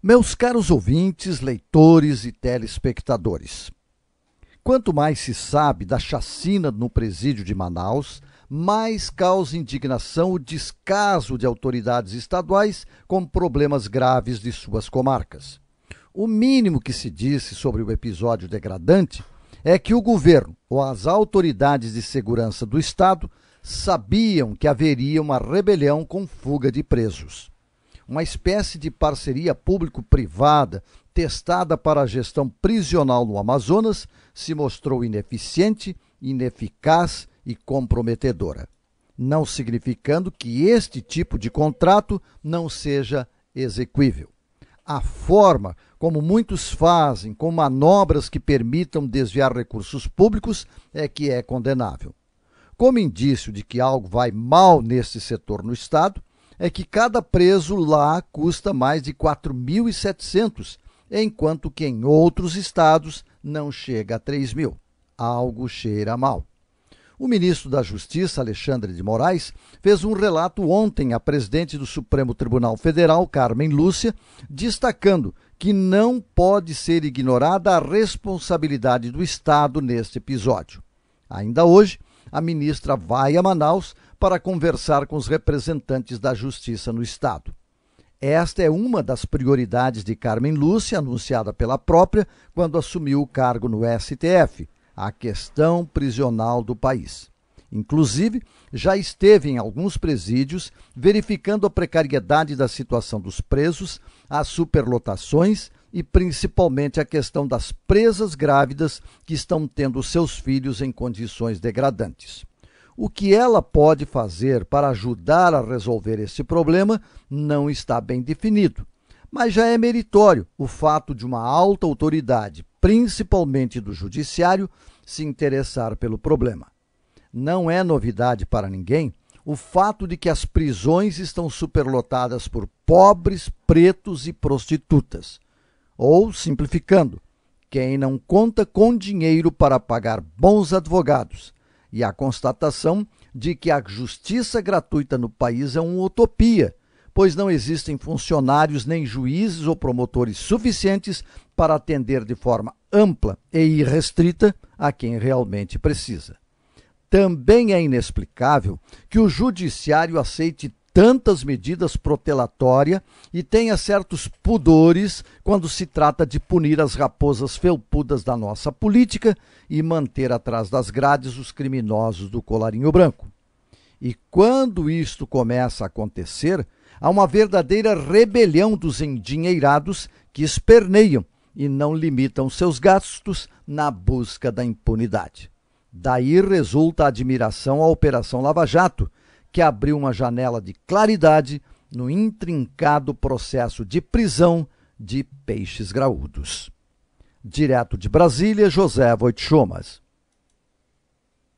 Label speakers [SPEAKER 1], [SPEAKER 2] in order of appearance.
[SPEAKER 1] Meus caros ouvintes, leitores e telespectadores, quanto mais se sabe da chacina no presídio de Manaus, mais causa indignação o descaso de autoridades estaduais com problemas graves de suas comarcas. O mínimo que se disse sobre o episódio degradante é que o governo ou as autoridades de segurança do Estado sabiam que haveria uma rebelião com fuga de presos uma espécie de parceria público-privada testada para a gestão prisional no Amazonas se mostrou ineficiente, ineficaz e comprometedora, não significando que este tipo de contrato não seja exequível. A forma como muitos fazem com manobras que permitam desviar recursos públicos é que é condenável. Como indício de que algo vai mal neste setor no Estado, é que cada preso lá custa mais de 4.700, enquanto que em outros estados não chega a 3 mil. Algo cheira mal. O ministro da Justiça, Alexandre de Moraes, fez um relato ontem à presidente do Supremo Tribunal Federal, Carmen Lúcia, destacando que não pode ser ignorada a responsabilidade do Estado neste episódio. Ainda hoje, a ministra vai a Manaus para conversar com os representantes da Justiça no Estado. Esta é uma das prioridades de Carmen Lúcia, anunciada pela própria quando assumiu o cargo no STF, a questão prisional do país. Inclusive, já esteve em alguns presídios verificando a precariedade da situação dos presos, as superlotações e principalmente a questão das presas grávidas que estão tendo seus filhos em condições degradantes. O que ela pode fazer para ajudar a resolver esse problema não está bem definido, mas já é meritório o fato de uma alta autoridade, principalmente do judiciário, se interessar pelo problema. Não é novidade para ninguém o fato de que as prisões estão superlotadas por pobres, pretos e prostitutas. Ou, simplificando, quem não conta com dinheiro para pagar bons advogados. E a constatação de que a justiça gratuita no país é uma utopia, pois não existem funcionários nem juízes ou promotores suficientes para atender de forma ampla e irrestrita a quem realmente precisa. Também é inexplicável que o judiciário aceite tantas medidas protelatórias e tenha certos pudores quando se trata de punir as raposas felpudas da nossa política e manter atrás das grades os criminosos do colarinho branco. E quando isto começa a acontecer, há uma verdadeira rebelião dos endinheirados que esperneiam e não limitam seus gastos na busca da impunidade. Daí resulta a admiração à Operação Lava Jato, que abriu uma janela de claridade no intrincado processo de prisão de peixes graúdos. Direto de Brasília, José Voitchomas.